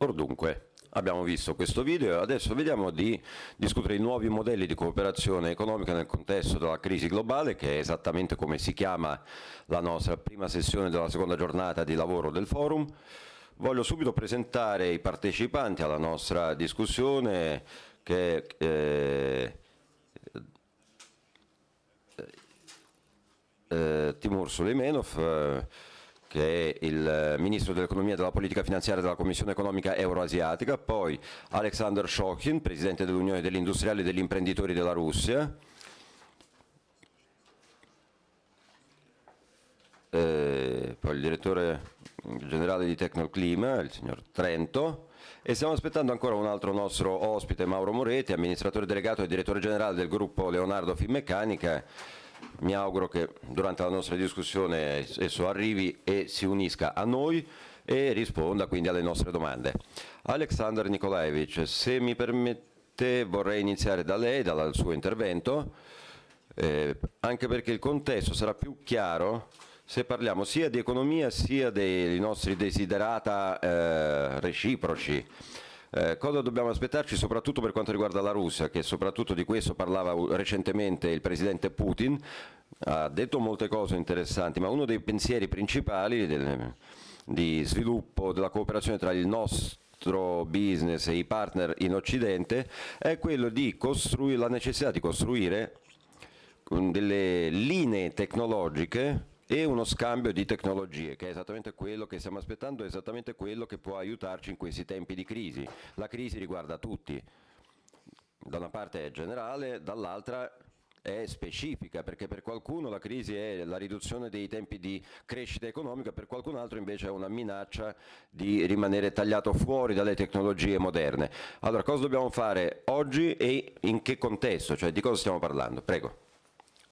Or dunque, abbiamo visto questo video, e adesso vediamo di discutere i nuovi modelli di cooperazione economica nel contesto della crisi globale, che è esattamente come si chiama la nostra prima sessione della seconda giornata di lavoro del forum. Voglio subito presentare i partecipanti alla nostra discussione che... Eh, eh, Timur Suleimenov, eh, che è il ministro dell'economia e della politica finanziaria della Commissione economica euroasiatica, poi Alexander Shokhin, presidente dell'Unione degli industriali e degli imprenditori della Russia, eh, poi il direttore generale di Tecnoclima, il signor Trento, e stiamo aspettando ancora un altro nostro ospite, Mauro Moretti, amministratore delegato e direttore generale del gruppo Leonardo Finmeccanica, mi auguro che durante la nostra discussione esso arrivi e si unisca a noi e risponda quindi alle nostre domande. Alexander Nikolaevich, se mi permette vorrei iniziare da lei, dal suo intervento, eh, anche perché il contesto sarà più chiaro se parliamo sia di economia sia dei nostri desiderata eh, reciproci. Eh, cosa dobbiamo aspettarci soprattutto per quanto riguarda la Russia, che soprattutto di questo parlava recentemente il presidente Putin, ha detto molte cose interessanti, ma uno dei pensieri principali del, di sviluppo della cooperazione tra il nostro business e i partner in Occidente è quello di costruire la necessità di costruire mm, delle linee tecnologiche e uno scambio di tecnologie, che è esattamente quello che stiamo aspettando, è esattamente quello che può aiutarci in questi tempi di crisi. La crisi riguarda tutti, da una parte è generale, dall'altra è specifica, perché per qualcuno la crisi è la riduzione dei tempi di crescita economica, per qualcun altro invece è una minaccia di rimanere tagliato fuori dalle tecnologie moderne. Allora, cosa dobbiamo fare oggi e in che contesto? Cioè, di cosa stiamo parlando? Prego.